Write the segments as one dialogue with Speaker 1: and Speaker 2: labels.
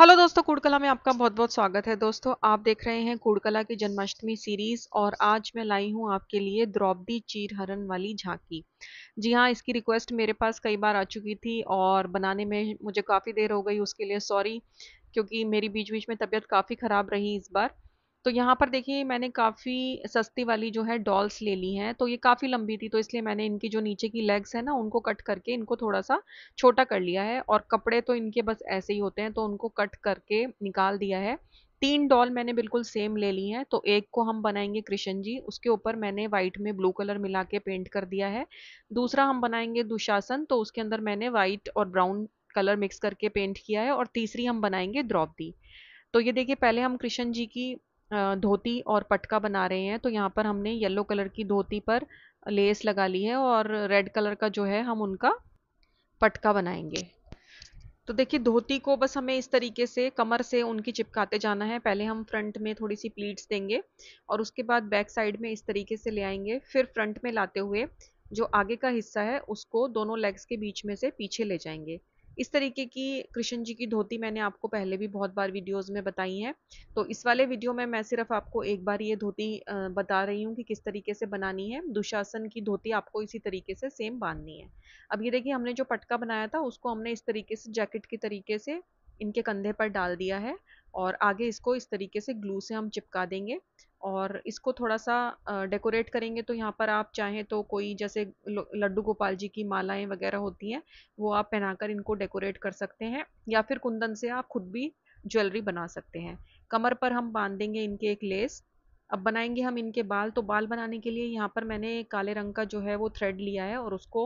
Speaker 1: hello दोस्तों कूड़कला में आपका बहुत बहुत स्वागत है दोस्तों आप देख रहे हैं कूड़कला की जन्माष्टमी सीरीज और आज मैं लाई हूं आपके लिए द्रौपदी चीरहरण वाली झांकी जी हाँ इसकी रिक्वेस्ट मेरे पास कई बार आ चुकी थी और बनाने में मुझे काफ़ी देर हो गई उसके लिए सॉरी क्योंकि मेरी बीच बीच में तबीयत काफ़ी ख़राब रही इस बार तो यहाँ पर देखिए मैंने काफ़ी सस्ती वाली जो है डॉल्स ले ली हैं तो ये काफ़ी लंबी थी तो इसलिए मैंने इनकी जो नीचे की लेग्स है ना उनको कट करके इनको थोड़ा सा छोटा कर लिया है और कपड़े तो इनके बस ऐसे ही होते हैं तो उनको कट करके निकाल दिया है तीन डॉल मैंने बिल्कुल सेम ले ली हैं तो एक को हम बनाएंगे कृष्ण जी उसके ऊपर मैंने वाइट में ब्लू कलर मिला के पेंट कर दिया है दूसरा हम बनाएंगे दुशासन तो उसके अंदर मैंने वाइट और ब्राउन कलर मिक्स करके पेंट किया है और तीसरी हम बनाएंगे द्रौपदी तो ये देखिए पहले हम कृष्ण जी की धोती और पटका बना रहे हैं तो यहाँ पर हमने येलो कलर की धोती पर लेस लगा ली है और रेड कलर का जो है हम उनका पटका बनाएंगे तो देखिए धोती को बस हमें इस तरीके से कमर से उनकी चिपकाते जाना है पहले हम फ्रंट में थोड़ी सी प्लीट्स देंगे और उसके बाद बैक साइड में इस तरीके से ले आएंगे फिर फ्रंट में लाते हुए जो आगे का हिस्सा है उसको दोनों लेग्स के बीच में से पीछे ले जाएंगे इस तरीके की कृष्ण जी की धोती मैंने आपको पहले भी बहुत बार वीडियोस में बताई है तो इस वाले वीडियो में मैं सिर्फ आपको एक बार ये धोती बता रही हूँ कि किस तरीके से बनानी है दुशासन की धोती आपको इसी तरीके से सेम बांधनी है अब ये देखिए हमने जो पटका बनाया था उसको हमने इस तरीके से जैकेट के तरीके से इनके कंधे पर डाल दिया है और आगे इसको इस तरीके से ग्लू से हम चिपका देंगे और इसको थोड़ा सा डेकोरेट करेंगे तो यहाँ पर आप चाहें तो कोई जैसे लड्डू गोपाल जी की मालाएं वगैरह होती हैं वो आप पहनाकर इनको डेकोरेट कर सकते हैं या फिर कुंदन से आप खुद भी ज्वेलरी बना सकते हैं कमर पर हम बांध देंगे इनके एक लेस अब बनाएंगे हम इनके बाल तो बाल बनाने के लिए यहाँ पर मैंने काले रंग का जो है वो थ्रेड लिया है और उसको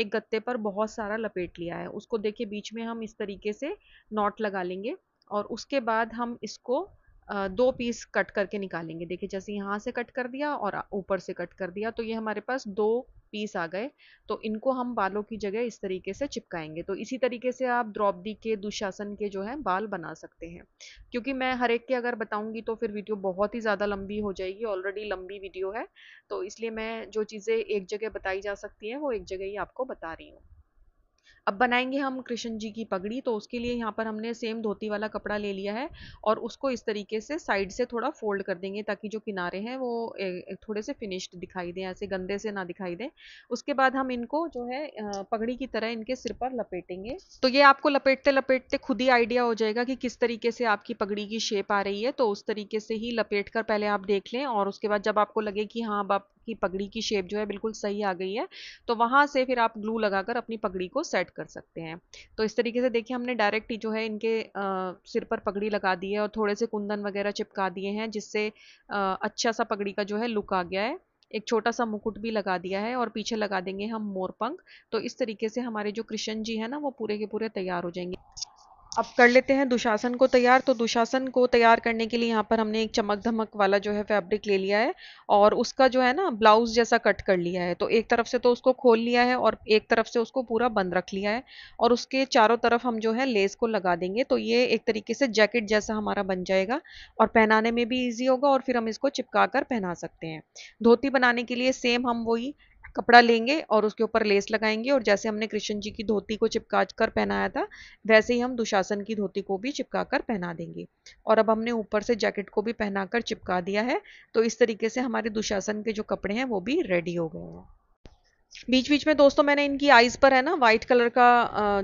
Speaker 1: एक गत्ते पर बहुत सारा लपेट लिया है उसको देखिए बीच में हम इस तरीके से नॉट लगा लेंगे और उसके बाद हम इसको दो पीस कट करके निकालेंगे देखिए जैसे यहाँ से कट कर दिया और ऊपर से कट कर दिया तो ये हमारे पास दो पीस आ गए तो इनको हम बालों की जगह इस तरीके से चिपकाएंगे तो इसी तरीके से आप द्रौपदी के दुशासन के जो है बाल बना सकते हैं क्योंकि मैं हर एक के अगर बताऊंगी तो फिर वीडियो बहुत ही ज़्यादा लंबी हो जाएगी ऑलरेडी लंबी वीडियो है तो इसलिए मैं जो चीज़ें एक जगह बताई जा सकती हैं वो एक जगह ही आपको बता रही हूँ अब बनाएंगे हम कृष्ण जी की पगड़ी तो उसके लिए यहाँ पर हमने सेम धोती वाला कपड़ा ले लिया है और उसको इस तरीके से साइड से थोड़ा फोल्ड कर देंगे ताकि जो किनारे हैं वो थोड़े से फिनिश्ड दिखाई दें ऐसे गंदे से ना दिखाई दें उसके बाद हम इनको जो है पगड़ी की तरह इनके सिर पर लपेटेंगे तो ये आपको लपेटते लपेटते खुद ही आइडिया हो जाएगा कि किस तरीके से आपकी पगड़ी की शेप आ रही है तो उस तरीके से ही लपेट कर पहले आप देख लें और उसके बाद जब आपको लगे कि हाँ अब आप आपकी पगड़ी की शेप जो है बिल्कुल सही आ गई है तो वहाँ से फिर आप ग्लू लगाकर अपनी पगड़ी को सेट कर सकते हैं तो इस तरीके से देखिए हमने डायरेक्ट ही जो है इनके आ, सिर पर पगड़ी लगा दी है और थोड़े से कुंदन वगैरह चिपका दिए हैं जिससे आ, अच्छा सा पगड़ी का जो है लुक आ गया है एक छोटा सा मुकुट भी लगा दिया है और पीछे लगा देंगे हम मोरपंख तो इस तरीके से हमारे जो कृष्ण जी है ना वो पूरे के पूरे तैयार हो जाएंगे अब कर लेते हैं दुशासन को तैयार तो दुशासन को तैयार करने के लिए यहाँ पर हमने एक चमक धमक वाला जो है फैब्रिक ले लिया है और उसका जो है ना ब्लाउज जैसा कट कर लिया है तो एक तरफ से तो उसको खोल लिया है और एक तरफ से उसको पूरा बंद रख लिया है और उसके चारों तरफ हम जो है लेस को लगा देंगे तो ये एक तरीके से जैकेट जैसा हमारा बन जाएगा और पहनाने में भी ईजी होगा और फिर हम इसको चिपका कर पहना सकते हैं धोती बनाने के लिए सेम हम वही कपड़ा लेंगे और उसके ऊपर लेस लगाएंगे और जैसे हमने कृष्ण जी की धोती को चिपका कर पहनाया था वैसे ही हम दुशासन की धोती को भी चिपका कर पहना देंगे और अब हमने ऊपर से जैकेट को भी पहना कर चिपका दिया है तो इस तरीके से हमारे दुशासन के जो कपड़े हैं वो भी रेडी हो गए हैं बीच बीच में दोस्तों मैंने इनकी आइज़ पर है ना व्हाइट कलर का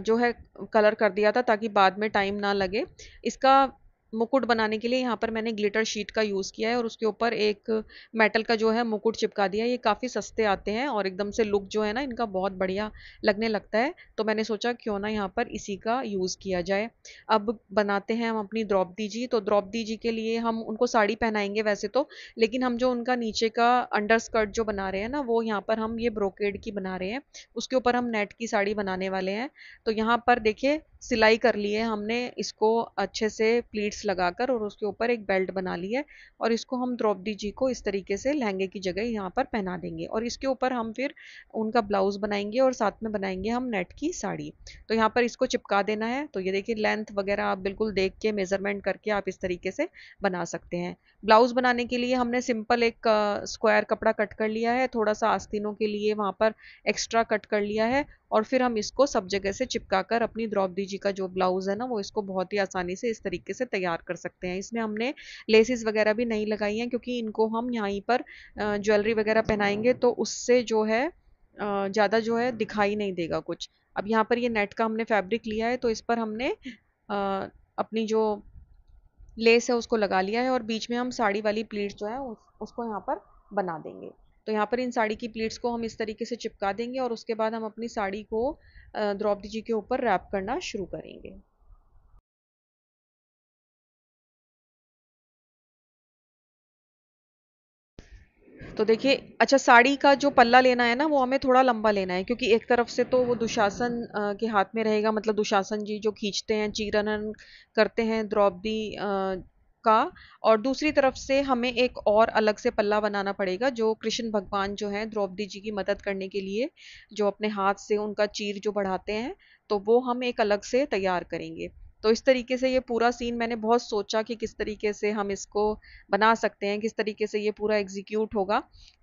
Speaker 1: जो है कलर कर दिया था ताकि बाद में टाइम ना लगे इसका मुकुट बनाने के लिए यहाँ पर मैंने ग्लिटर शीट का यूज़ किया है और उसके ऊपर एक मेटल का जो है मुकुट चिपका दिया ये काफ़ी सस्ते आते हैं और एकदम से लुक जो है ना इनका बहुत बढ़िया लगने लगता है तो मैंने सोचा क्यों ना यहाँ पर इसी का यूज़ किया जाए अब बनाते हैं हम अपनी द्रौपदी जी तो द्रौपदी जी के लिए हम उनको साड़ी पहनाएंगे वैसे तो लेकिन हम जो उनका नीचे का अंडर स्कर्ट जो बना रहे हैं ना वो यहाँ पर हम ये ब्रोकेड की बना रहे हैं उसके ऊपर हम नेट की साड़ी बनाने वाले हैं तो यहाँ पर देखिए सिलाई कर ली है हमने इसको अच्छे से प्लीट्स लगाकर और उसके ऊपर एक बेल्ट बना ली है और इसको हम द्रौपदी जी को इस तरीके से लहंगे की जगह यहाँ पर पहना देंगे और इसके ऊपर हम फिर उनका ब्लाउज बनाएंगे और साथ में बनाएंगे हम नेट की साड़ी तो यहाँ पर इसको चिपका देना है तो ये देखिए लेंथ वगैरह आप बिल्कुल देख के मेजरमेंट करके आप इस तरीके से बना सकते हैं ब्लाउज बनाने के लिए हमने सिंपल एक स्क्वायर कपड़ा कट कर लिया है थोड़ा सा आस्तीनों के लिए वहाँ पर एक्स्ट्रा कट कर लिया है और फिर हम इसको सब जगह से चिपका कर अपनी द्रौपदी जी का जो ब्लाउज़ है ना वो इसको बहुत ही आसानी से इस तरीके से तैयार कर सकते हैं इसमें हमने लेसिस वगैरह भी नहीं लगाई हैं क्योंकि इनको हम यहीं पर ज्वेलरी वगैरह पहनाएंगे तो उससे जो है ज़्यादा जो है दिखाई नहीं देगा कुछ अब यहाँ पर ये नेट का हमने फैब्रिक लिया है तो इस पर हमने अपनी जो लेस है उसको लगा लिया है और बीच में हम साड़ी वाली प्लीट जो है उस, उसको यहाँ पर बना देंगे तो यहाँ पर इन साड़ी की प्लीट्स को हम इस तरीके से चिपका देंगे और उसके बाद हम अपनी साड़ी को द्रौपदी जी के ऊपर रैप करना शुरू करेंगे तो देखिए अच्छा साड़ी का जो पल्ला लेना है ना वो हमें थोड़ा लंबा लेना है क्योंकि एक तरफ से तो वो दुशासन के हाथ में रहेगा मतलब दुशासन जी जो खींचते हैं चीरनन करते हैं द्रौपदी का और दूसरी तरफ से हमें एक और अलग से पल्ला बनाना पड़ेगा जो कृष्ण भगवान जो है द्रौपदी जी की मदद करने के लिए जो अपने हाथ से उनका चीर जो बढ़ाते हैं तो वो हम एक अलग से तैयार करेंगे तो इस तरीके से ये पूरा सीन मैंने बहुत सोचा कि किस तरीके से हम इसको बना सकते हैं किस तरीके से ये पूरा एग्जीक्यूट होगा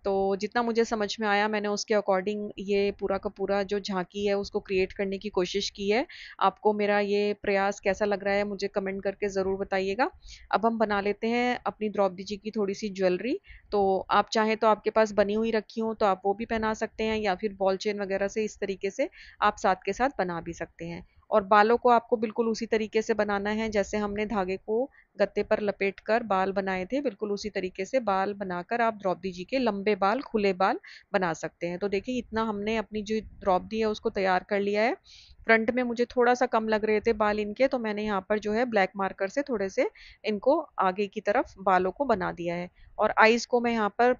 Speaker 1: तो जितना मुझे समझ में आया मैंने उसके अकॉर्डिंग ये पूरा का पूरा जो झांकी है उसको क्रिएट करने की कोशिश की है आपको मेरा ये प्रयास कैसा लग रहा है मुझे कमेंट करके ज़रूर बताइएगा अब हम बना लेते हैं अपनी द्रौपदी जी की थोड़ी सी ज्वेलरी तो आप चाहें तो आपके पास बनी हुई रखी हूँ तो आप वो भी पहना सकते हैं या फिर बॉल चेन वगैरह से इस तरीके से आप साथ के साथ बना भी सकते हैं और बालों को आपको बिल्कुल उसी तरीके से बनाना है जैसे हमने धागे को गत्ते पर लपेट कर बाल बनाए थे बिल्कुल उसी तरीके से बाल बनाकर आप द्रौपदी जी के लंबे बाल खुले बाल बना सकते हैं तो देखिए इतना हमने अपनी जो द्रौपदी है उसको तैयार कर लिया है फ्रंट में मुझे थोड़ा सा कम लग रहे थे बाल इनके तो मैंने यहाँ पर जो है ब्लैक मार्कर से थोड़े से इनको आगे की तरफ बालों को बना दिया है और आइज़ को मैं यहाँ पर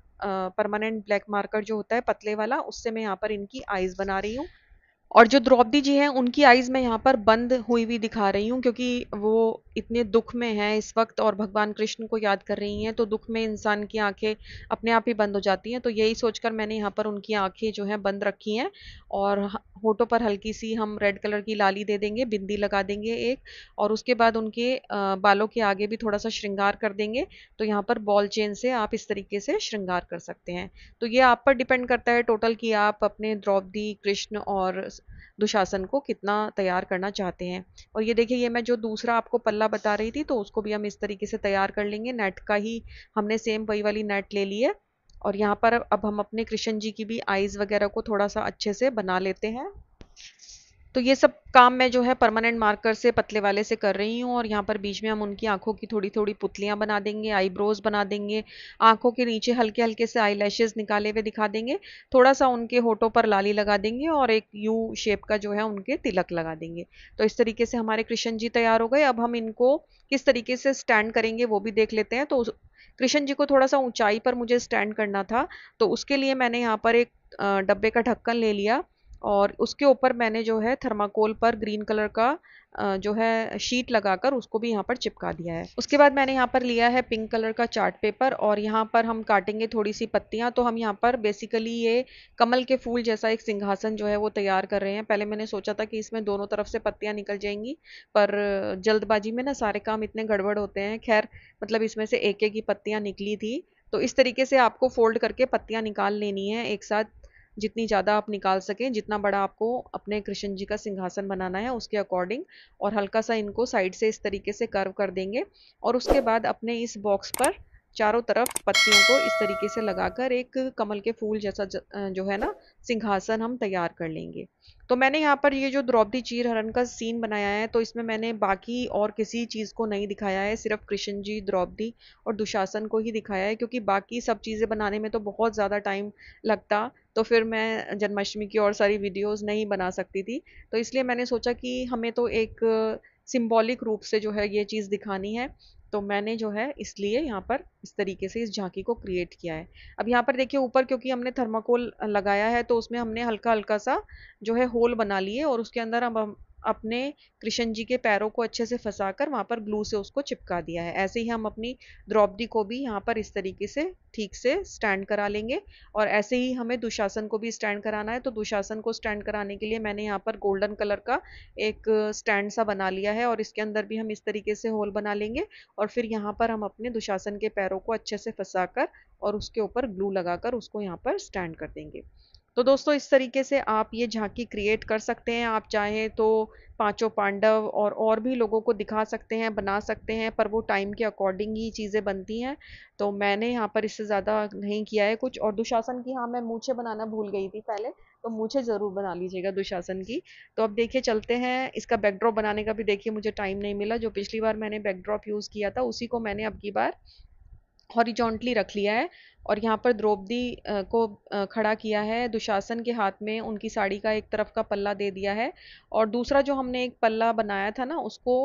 Speaker 1: परमानेंट ब्लैक मार्कर जो होता है पतले वाला उससे मैं यहाँ पर इनकी आइज़ बना रही हूँ और जो द्रौपदी जी हैं उनकी आईज मैं यहाँ पर बंद हुई हुई दिखा रही हूँ क्योंकि वो इतने दुख में हैं इस वक्त और भगवान कृष्ण को याद कर रही हैं तो दुख में इंसान की आंखें अपने आप ही बंद हो जाती हैं तो यही सोचकर मैंने यहाँ पर उनकी आंखें जो हैं बंद रखी हैं और होठों पर हल्की सी हम रेड कलर की लाली दे देंगे बिंदी लगा देंगे एक और उसके बाद उनके बालों के आगे भी थोड़ा सा श्रृंगार कर देंगे तो यहाँ पर बॉल चेन से आप इस तरीके से श्रृंगार कर सकते हैं तो ये आप पर डिपेंड करता है टोटल कि आप अपने द्रौपदी कृष्ण और दुशासन को कितना तैयार करना चाहते हैं और ये देखिए ये मैं जो दूसरा आपको पल्ला बता रही थी तो उसको भी हम इस तरीके से तैयार कर लेंगे नेट का ही हमने सेम वही वाली नेट ले ली है और यहाँ पर अब हम अपने कृष्ण जी की भी आइज़ वगैरह को थोड़ा सा अच्छे से बना लेते हैं तो ये सब काम मैं जो है परमानेंट मार्कर से पतले वाले से कर रही हूँ और यहाँ पर बीच में हम उनकी आंखों की थोड़ी थोड़ी पुतलियाँ बना देंगे आईब्रोज बना देंगे आंखों के नीचे हल्के हल्के से आई निकाले हुए दिखा देंगे थोड़ा सा उनके होठों पर लाली लगा देंगे और एक यू शेप का जो है उनके तिलक लगा देंगे तो इस तरीके से हमारे कृष्ण जी तैयार हो गए अब हम इनको किस तरीके से स्टैंड करेंगे वो भी देख लेते हैं तो कृष्ण जी को थोड़ा सा ऊँचाई पर मुझे स्टैंड करना था तो उसके लिए मैंने यहाँ पर एक डब्बे का ढक्कन ले लिया और उसके ऊपर मैंने जो है थर्माकोल पर ग्रीन कलर का जो है शीट लगाकर उसको भी यहाँ पर चिपका दिया है उसके बाद मैंने यहाँ पर लिया है पिंक कलर का चार्ट पेपर और यहाँ पर हम काटेंगे थोड़ी सी पत्तियाँ तो हम यहाँ पर बेसिकली ये कमल के फूल जैसा एक सिंहासन जो है वो तैयार कर रहे हैं पहले मैंने सोचा था कि इसमें दोनों तरफ से पत्तियाँ निकल जाएंगी पर जल्दबाजी में ना सारे काम इतने गड़बड़ होते हैं खैर मतलब इसमें से एक एक ही पत्तियाँ निकली थी तो इस तरीके से आपको फोल्ड करके पत्तियाँ निकाल लेनी है एक साथ जितनी ज़्यादा आप निकाल सकें जितना बड़ा आपको अपने कृष्ण जी का सिंहासन बनाना है उसके अकॉर्डिंग और हल्का सा इनको साइड से इस तरीके से कर्व कर देंगे और उसके बाद अपने इस बॉक्स पर चारों तरफ पत्तियों को इस तरीके से लगाकर एक कमल के फूल जैसा जो है ना सिंहासन हम तैयार कर लेंगे तो मैंने यहाँ पर ये जो द्रौपदी चीर हरण का सीन बनाया है तो इसमें मैंने बाकी और किसी चीज़ को नहीं दिखाया है सिर्फ कृष्ण जी द्रौपदी और दुशासन को ही दिखाया है क्योंकि बाकी सब चीज़ें बनाने में तो बहुत ज़्यादा टाइम लगता तो फिर मैं जन्माष्टमी की और सारी वीडियोस नहीं बना सकती थी तो इसलिए मैंने सोचा कि हमें तो एक सिंबॉलिक रूप से जो है ये चीज़ दिखानी है तो मैंने जो है इसलिए यहाँ पर इस तरीके से इस झांकी को क्रिएट किया है अब यहाँ पर देखिए ऊपर क्योंकि हमने थर्माकोल लगाया है तो उसमें हमने हल्का हल्का सा जो है होल बना लिए और उसके अंदर अब हम अपने कृष्ण जी के पैरों को अच्छे से फंसा कर वहाँ पर ग्लू से उसको चिपका दिया है ऐसे ही हम अपनी द्रौपदी को भी यहाँ पर इस तरीके से ठीक से स्टैंड करा लेंगे और ऐसे ही हमें दुशासन को भी स्टैंड कराना है तो दुशासन को स्टैंड कराने के लिए मैंने यहाँ पर गोल्डन कलर का एक स्टैंड सा बना लिया है और इसके अंदर भी हम इस तरीके से होल बना लेंगे और फिर यहाँ पर हम अपने दुशासन के पैरों को अच्छे से फंसा कर और उसके ऊपर ग्लू कर उसको यहाँ पर स्टैंड कर देंगे तो दोस्तों इस तरीके से आप ये झांकी क्रिएट कर सकते हैं आप चाहें तो पांचों पांडव और और भी लोगों को दिखा सकते हैं बना सकते हैं पर वो टाइम के अकॉर्डिंग ही चीज़ें बनती हैं तो मैंने यहाँ पर इससे ज़्यादा नहीं किया है कुछ और दुशासन की हाँ मैं मूछे बनाना भूल गई थी पहले तो मूछे ज़रूर बना लीजिएगा दुशासन की तो अब देखिए चलते हैं इसका बैकड्रॉप बनाने का भी देखिए मुझे टाइम नहीं मिला जो पिछली बार मैंने बैकड्रॉप यूज़ किया था उसी को मैंने अब की बार हॉरिजॉन्टली रख लिया है और यहाँ पर द्रौपदी को खड़ा किया है दुशासन के हाथ में उनकी साड़ी का एक तरफ का पल्ला दे दिया है और दूसरा जो हमने एक पल्ला बनाया था ना उसको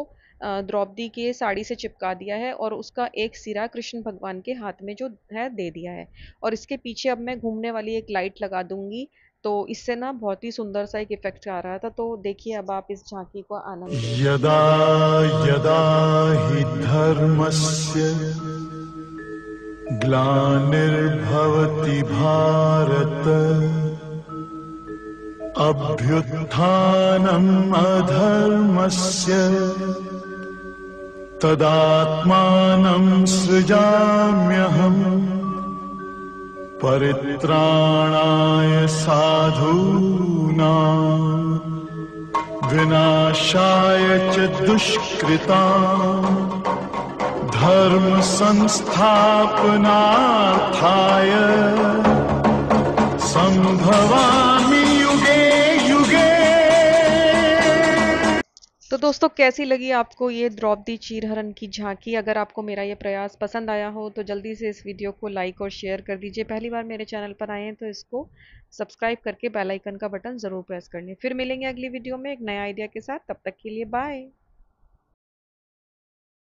Speaker 1: द्रौपदी के साड़ी से चिपका दिया है और उसका एक सिरा कृष्ण भगवान के हाथ में जो है दे दिया है और इसके पीछे अब मैं घूमने वाली एक लाइट लगा दूंगी तो इससे ना बहुत ही सुंदर सा एक इफेक्ट आ रहा था तो देखिए अब आप इस झांकी को आनंद यदा यदा ही धर्मस्य ग्लानिर्भवति भारत भारत अधर्मस्य तदात्मानम् सृजाम्यहम् परित्राणाय साधूना विनाशाय च दुष्कृता धर्म संस्थापनार्थाय संभवामी युगे युगे तो दोस्तों कैसी लगी आपको ये द्रौपदी चीरहरण की झांकी अगर आपको मेरा ये प्रयास पसंद आया हो तो जल्दी से इस वीडियो को लाइक और शेयर कर दीजिए पहली बार मेरे चैनल पर आए हैं तो इसको सब्सक्राइब करके बेल आइकन का बटन ज़रूर प्रेस कर लें फिर मिलेंगे अगली वीडियो में एक नया आइडिया के साथ तब तक के लिए बाय